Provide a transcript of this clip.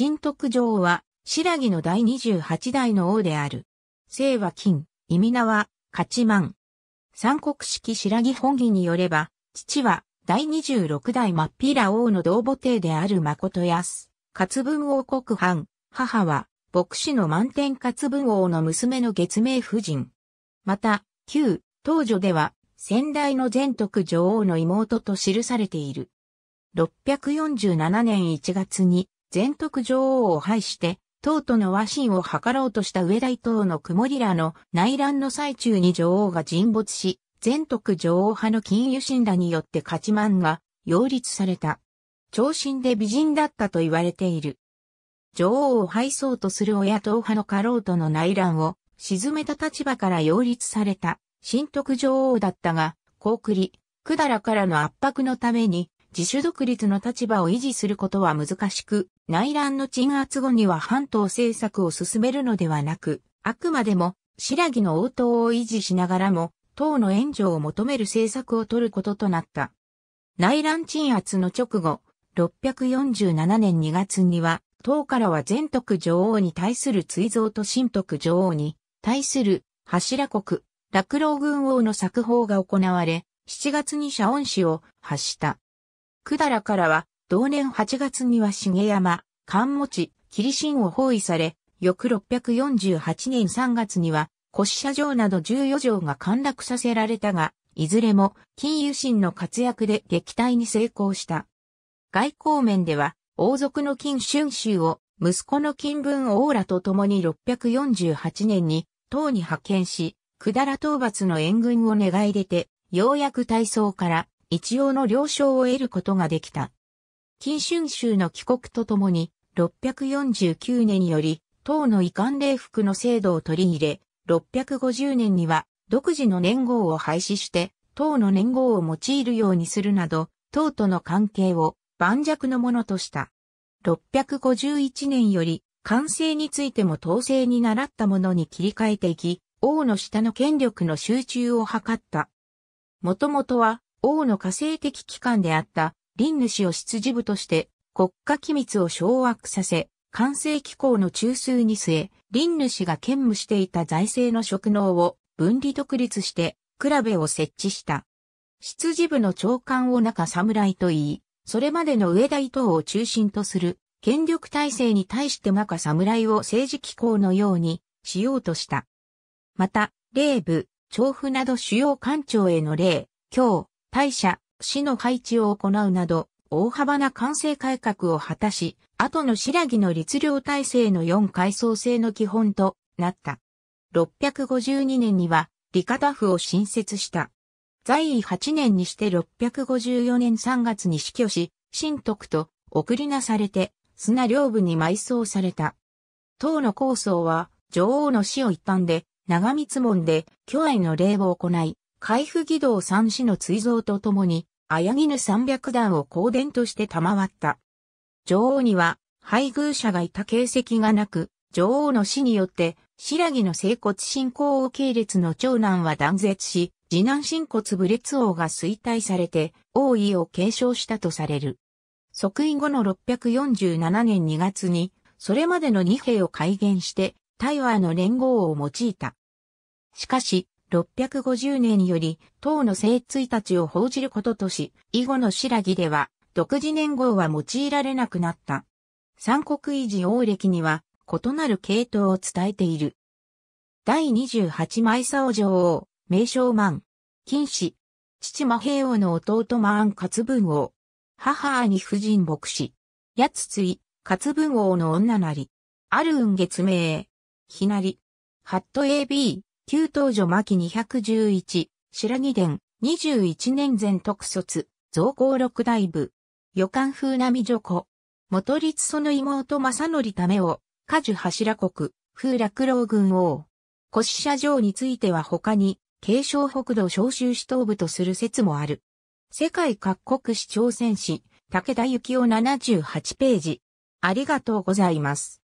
新徳城は、白木の第28代の王である。姓は金、意味名は、勝ち満。三国式白木本義によれば、父は、第26代マッピラ王の同母帝である誠康、勝文王国藩、母は、牧師の満天勝文王の娘の月明夫人。また、旧、当女では、先代の前徳女王の妹と記されている。647年1月に、全徳女王を廃して、唐との和親を図ろうとした上大唐の曇りらの内乱の最中に女王が沈没し、全徳女王派の金融神らによって勝ち満が擁立された。長身で美人だったと言われている。女王を廃そうとする親党派の家老との内乱を沈めた立場から擁立された新徳女王だったが、高栗、百済からの圧迫のために自主独立の立場を維持することは難しく、内乱の鎮圧後には半島政策を進めるのではなく、あくまでも、白木の応答を維持しながらも、党の援助を求める政策を取ることとなった。内乱鎮圧の直後、647年2月には、党からは全徳女王に対する追贈と新徳女王に対する柱国、落老軍王の作法が行われ、7月に謝恩氏を発した。だらからは同年8月には重山、関持、霧神を包囲され、翌648年3月には、腰車城など14城が陥落させられたが、いずれも金融神の活躍で撃退に成功した。外交面では、王族の金春秋を息子の金文オーラと共に648年に党に派遣し、くだら討伐の援軍を願い出て、ようやく大操から一応の了承を得ることができた。金春秋の帰国とともに、649年により、唐の遺憾礼服の制度を取り入れ、650年には独自の年号を廃止して、唐の年号を用いるようにするなど、唐との関係を盤石のものとした。651年より、完成についても統制に習ったものに切り替えていき、王の下の権力の集中を図った。もともとは、王の火星的機関であった林主を執事部として国家機密を掌握させ、完成機構の中枢に据え、林主が兼務していた財政の職能を分離独立して、比べを設置した。執事部の長官を中侍と言い、それまでの上田伊藤を中心とする権力体制に対して中侍を政治機構のようにしようとした。また、霊部、調布など主要官庁への霊、教、大社、市の配置を行うなど、大幅な完成改革を果たし、後の白木の律令体制の4階層制の基本となった。652年には、利方府フを新設した。在位8年にして654年3月に死去し、新徳と送りなされて、砂領部に埋葬された。党の構想は、女王の死を一般で、長光門で、巨愛の礼を行い、海部義堂三氏の追贈とともに、綾ぬ三百段を公伝として賜った。女王には、配偶者がいた形跡がなく、女王の死によって、白木の生骨信仰王系列の長男は断絶し、次男信骨武列王が衰退されて、王位を継承したとされる。即位後の647年2月に、それまでの二兵を改元して、タイの連合を用いた。しかし、6 5 0年より、唐の聖一日を報じることとし、以後の白木では、独自年号は用いられなくなった。三国維持王暦には、異なる系統を伝えている。第28枚沢女王、名称万、金氏、父魔平王の弟万勝文王、母兄夫人牧師、八つつい、勝文王の女なり、ある運月名、ひなり、ハット AB、旧東女巻211、白木伝、21年前特卒、造校六大部、予感風並女子、元立その妹正則ためを、家樹柱国、風楽老軍王。腰車場城については他に、継承北道召集市頭部とする説もある。世界各国市長選史、武田幸雄78ページ。ありがとうございます。